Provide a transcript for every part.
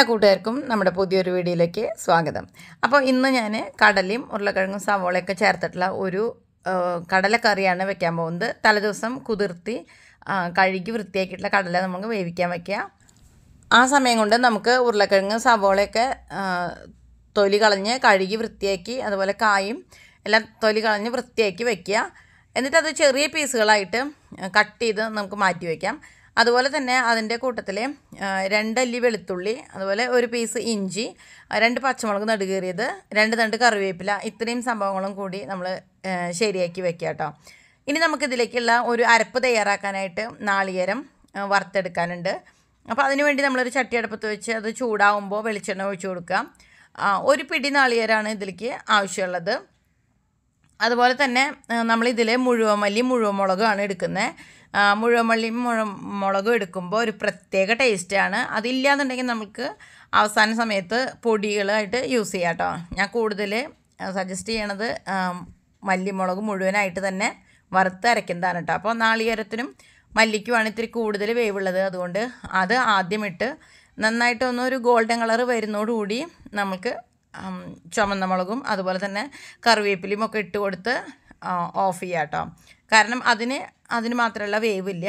എല്ലാ കൂട്ടുകാർക്കും നമ്മുടെ പുതിയൊരു വീഡിയോയിലേക്ക് സ്വാഗതം അപ്പോൾ ഇന്ന് ഞാൻ കടലയും ഉരുളക്കിഴങ്ങും സവോളയൊക്കെ ചേർത്തിട്ടുള്ള ഒരു കടലക്കറിയാണ് വെക്കാൻ പോകുന്നത് തലേദിവസം കുതിർത്തി കഴുകി വൃത്തിയാക്കിയിട്ടുള്ള കടല നമുക്ക് വേവിക്കാൻ വയ്ക്കുക ആ സമയം കൊണ്ട് നമുക്ക് ഉരുളക്കിഴങ്ങ് സവോളയൊക്കെ തൊലി കളഞ്ഞ് കഴുകി വൃത്തിയാക്കി അതുപോലെ കായും എല്ലാം തൊലി കളഞ്ഞ് വൃത്തിയാക്കി വയ്ക്കുക എന്നിട്ടത് ചെറിയ പീസുകളായിട്ട് കട്ട് ചെയ്ത് നമുക്ക് മാറ്റി വയ്ക്കാം അതുപോലെ തന്നെ അതിൻ്റെ കൂട്ടത്തിൽ രണ്ടല്ലി വെളുത്തുള്ളി അതുപോലെ ഒരു പീസ് ഇഞ്ചി രണ്ട് പച്ചമുളക് നടുകേറിയത് രണ്ട് തണ്ട് കറിവേപ്പില ഇത്രയും സംഭവങ്ങളും കൂടി നമ്മൾ ശരിയാക്കി വെക്കുക കേട്ടോ ഇനി നമുക്കിതിലേക്കുള്ള ഒരു അരപ്പ് തയ്യാറാക്കാനായിട്ട് നാളികേരം വറുത്തെടുക്കാനുണ്ട് അപ്പോൾ അതിനുവേണ്ടി നമ്മളൊരു ചട്ടി അടുപ്പത്ത് വെച്ച് അത് ചൂടാവുമ്പോൾ വെളിച്ചെണ്ണ ഒഴിച്ചു കൊടുക്കാം ഒരു പിടി നാളികേരമാണ് ഇതിലേക്ക് ആവശ്യമുള്ളത് അതുപോലെ തന്നെ നമ്മൾ മുഴുവൻ മല്ലി മുഴുവൻ മുളകാണ് എടുക്കുന്നത് മുഴുവൻ മുഴ മുളകും എടുക്കുമ്പോൾ ഒരു പ്രത്യേക ടേസ്റ്റാണ് അതില്ലാന്നുണ്ടെങ്കിൽ നമുക്ക് അവസാന സമയത്ത് പൊടികളായിട്ട് യൂസ് ചെയ്യാം കേട്ടോ ഞാൻ കൂടുതൽ സജസ്റ്റ് ചെയ്യണത് മല്ലിമുളക് മുഴുവനായിട്ട് തന്നെ വറുത്ത് അരയ്ക്കുന്നതാണ് കേട്ടോ അപ്പോൾ നാളികേരത്തിനും മല്ലിക്കുമാണ് ഇത്തിരി കൂടുതൽ വേവുള്ളത് അതുകൊണ്ട് അത് ആദ്യമിട്ട് നന്നായിട്ടൊന്നൊരു ഒരു ഗോൾഡൻ കളർ വരുന്നതോടുകൂടി നമുക്ക് ചുമന്ന മുളകും അതുപോലെ തന്നെ കറിവേപ്പിലയും ഒക്കെ ഇട്ട് കൊടുത്ത് ഓഫ് ചെയ്യുക കേട്ടോ കാരണം അതിന് അതിന് മാത്രമല്ല വേവ് ഇല്ല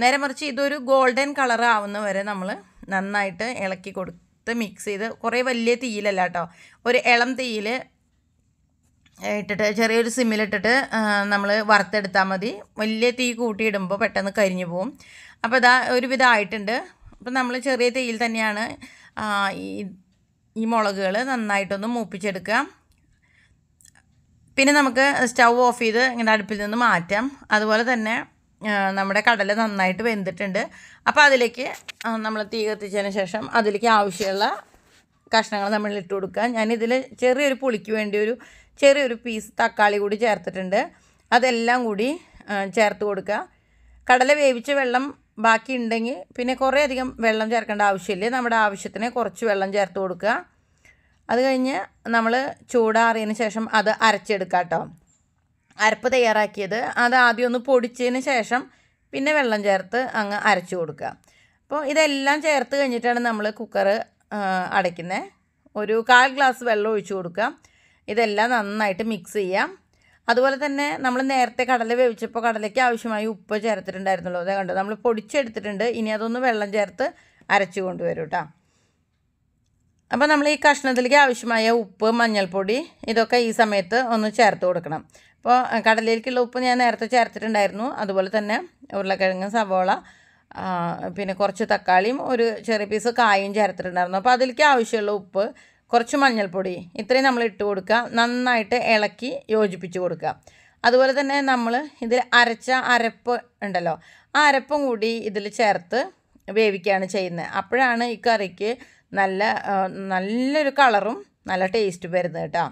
നേരെ മറിച്ച് ഇതൊരു ഗോൾഡൻ കളർ ആവുന്ന വരെ നമ്മൾ നന്നായിട്ട് ഇളക്കി കൊടുത്ത് മിക്സ് ചെയ്ത് കുറേ വലിയ തീയിലല്ല കേട്ടോ ഒരു ഇളം തീയിൽ ഇട്ടിട്ട് ചെറിയൊരു സിമ്മിലിട്ടിട്ട് നമ്മൾ വറുത്തെടുത്താൽ മതി വലിയ തീ കൂട്ടിയിടുമ്പോൾ പെട്ടെന്ന് കരിഞ്ഞു പോവും അപ്പോൾ ഇതാ ഒരുവിധമായിട്ടുണ്ട് ആയിട്ടുണ്ട് അപ്പം നമ്മൾ ചെറിയ തീയിൽ തന്നെയാണ് ഈ ഈ മുളകുകൾ നന്നായിട്ടൊന്ന് മൂപ്പിച്ചെടുക്കാം പിന്നെ നമുക്ക് സ്റ്റൗ ഓഫ് ചെയ്ത് ഇങ്ങനെ അടുപ്പിൽ നിന്ന് മാറ്റാം അതുപോലെ തന്നെ നമ്മുടെ കടല നന്നായിട്ട് വെന്തിട്ടുണ്ട് അപ്പോൾ അതിലേക്ക് നമ്മൾ തീ കത്തിച്ചതിന് ശേഷം അതിലേക്ക് ആവശ്യമുള്ള കഷ്ണങ്ങൾ നമ്മൾ ഇട്ട് കൊടുക്കുക ഞാനിതിൽ ചെറിയൊരു പുളിക്ക് വേണ്ടി ഒരു ചെറിയൊരു പീസ് തക്കാളി കൂടി ചേർത്തിട്ടുണ്ട് അതെല്ലാം കൂടി ചേർത്ത് കൊടുക്കുക കടല വേവിച്ച വെള്ളം ബാക്കി ഉണ്ടെങ്കിൽ പിന്നെ കുറേ അധികം വെള്ളം ചേർക്കേണ്ട ആവശ്യമില്ല നമ്മുടെ ആവശ്യത്തിന് കുറച്ച് വെള്ളം ചേർത്ത് കൊടുക്കുക അത് കഴിഞ്ഞ് നമ്മൾ ചൂടാറിയതിന് ശേഷം അത് അരച്ചെടുക്കാം കേട്ടോ അരപ്പ് തയ്യാറാക്കിയത് അത് ആദ്യം ഒന്ന് പൊടിച്ചതിന് ശേഷം പിന്നെ വെള്ളം ചേർത്ത് അങ്ങ് അരച്ചു കൊടുക്കുക അപ്പോൾ ഇതെല്ലാം ചേർത്ത് കഴിഞ്ഞിട്ടാണ് നമ്മൾ കുക്കർ അടയ്ക്കുന്നത് ഒരു കാൽ ഗ്ലാസ് വെള്ളം ഒഴിച്ചു കൊടുക്കുക ഇതെല്ലാം നന്നായിട്ട് മിക്സ് ചെയ്യാം അതുപോലെ തന്നെ നമ്മൾ നേരത്തെ കടല വേവിച്ചപ്പോൾ കടലയ്ക്ക് ആവശ്യമായി ഉപ്പ് ചേർത്തിട്ടുണ്ടായിരുന്നുള്ളൂ അതേ കണ്ടോ നമ്മൾ പൊടിച്ചെടുത്തിട്ടുണ്ട് ഇനി അതൊന്ന് വെള്ളം ചേർത്ത് അരച്ചു കൊണ്ടുവരും കേട്ടോ അപ്പോൾ നമ്മൾ ഈ കഷ്ണത്തിലേക്ക് ആവശ്യമായ ഉപ്പ് മഞ്ഞൾപ്പൊടി ഇതൊക്കെ ഈ സമയത്ത് ഒന്ന് ചേർത്ത് കൊടുക്കണം അപ്പോൾ കടലിലേക്കുള്ള ഉപ്പ് ഞാൻ നേരത്തെ ചേർത്തിട്ടുണ്ടായിരുന്നു അതുപോലെ തന്നെ ഉരുളക്കിഴങ്ങ് സവോള പിന്നെ കുറച്ച് തക്കാളിയും ഒരു ചെറിയ പീസ് കായും ചേർത്തിട്ടുണ്ടായിരുന്നു അപ്പോൾ അതിലേക്ക് ആവശ്യമുള്ള ഉപ്പ് കുറച്ച് മഞ്ഞൾപ്പൊടി ഇത്രയും നമ്മൾ ഇട്ട് കൊടുക്കുക നന്നായിട്ട് ഇളക്കി യോജിപ്പിച്ച് കൊടുക്കുക അതുപോലെ തന്നെ നമ്മൾ ഇതിൽ അരച്ച അരപ്പ് ഉണ്ടല്ലോ ആ അരപ്പും കൂടി ഇതിൽ ചേർത്ത് വേവിക്കുകയാണ് ചെയ്യുന്നത് അപ്പോഴാണ് ഈ കറിക്ക് നല്ല നല്ലൊരു കളറും നല്ല ടേസ്റ്റും വരുന്നത് കേട്ടോ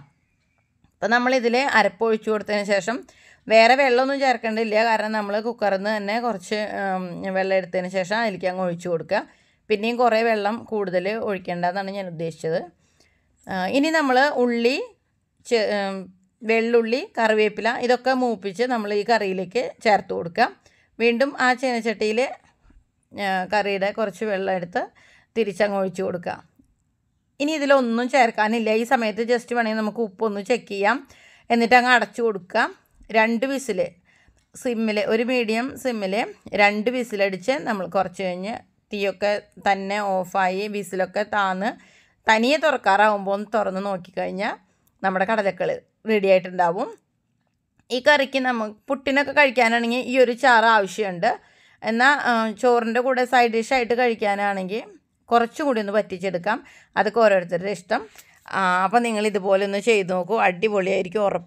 അപ്പോൾ നമ്മളിതിൽ അരപ്പ് ഒഴിച്ചു കൊടുത്തതിന് ശേഷം വേറെ വെള്ളമൊന്നും ചേർക്കേണ്ടില്ല കാരണം നമ്മൾ കുക്കറിൽ നിന്ന് തന്നെ കുറച്ച് വെള്ളം എടുത്തതിന് ശേഷം അതിലേക്ക് അങ്ങ് ഒഴിച്ചു കൊടുക്കുക പിന്നെയും കുറേ വെള്ളം കൂടുതൽ ഒഴിക്കേണ്ടതെന്നാണ് ഞാൻ ഉദ്ദേശിച്ചത് ഇനി നമ്മൾ ഉള്ളി വെള്ളുള്ളി കറിവേപ്പില ഇതൊക്കെ മൂപ്പിച്ച് നമ്മൾ ഈ കറിയിലേക്ക് ചേർത്ത് കൊടുക്കുക വീണ്ടും ആ ചീനച്ചട്ടിയിൽ കറിയുടെ കുറച്ച് വെള്ളം എടുത്ത് തിരിച്ചങ്ങ് ഒഴിച്ചു കൊടുക്കുക ഇനി ഇതിലൊന്നും ചേർക്കാനില്ല ഈ സമയത്ത് ജസ്റ്റ് വേണമെങ്കിൽ നമുക്ക് ഉപ്പൊന്ന് ചെക്ക് ചെയ്യാം എന്നിട്ട് അങ്ങ് അടച്ചു കൊടുക്കുക രണ്ട് വിസിൽ സിമ്മിൽ ഒരു മീഡിയം സിമ്മിൽ രണ്ട് വിസിലടിച്ച് നമ്മൾ കുറച്ച് കഴിഞ്ഞ് തീയൊക്കെ തന്നെ ഓഫായി വിസിലൊക്കെ താന്ന് തനിയെ തുറക്കാറാവുമ്പോൾ ഒന്ന് തുറന്ന് നോക്കിക്കഴിഞ്ഞാൽ നമ്മുടെ കടലക്കള് റെഡി ആയിട്ടുണ്ടാവും ഈ കറിക്ക് നമുക്ക് പുട്ടിനൊക്കെ കഴിക്കാനാണെങ്കിൽ ഈ ഒരു ചാറ് ആവശ്യമുണ്ട് എന്നാൽ ചോറിൻ്റെ കൂടെ സൈഡ് ഡിഷായിട്ട് കഴിക്കാനാണെങ്കിൽ കുറച്ചുകൂടി ഒന്ന് വറ്റിച്ചെടുക്കാം അതൊക്കെ ഓരോരുത്തരുടെ ഇഷ്ടം അപ്പോൾ നിങ്ങൾ ഒന്ന് ചെയ്ത് നോക്കൂ അടിപൊളിയായിരിക്കും ഉറപ്പ്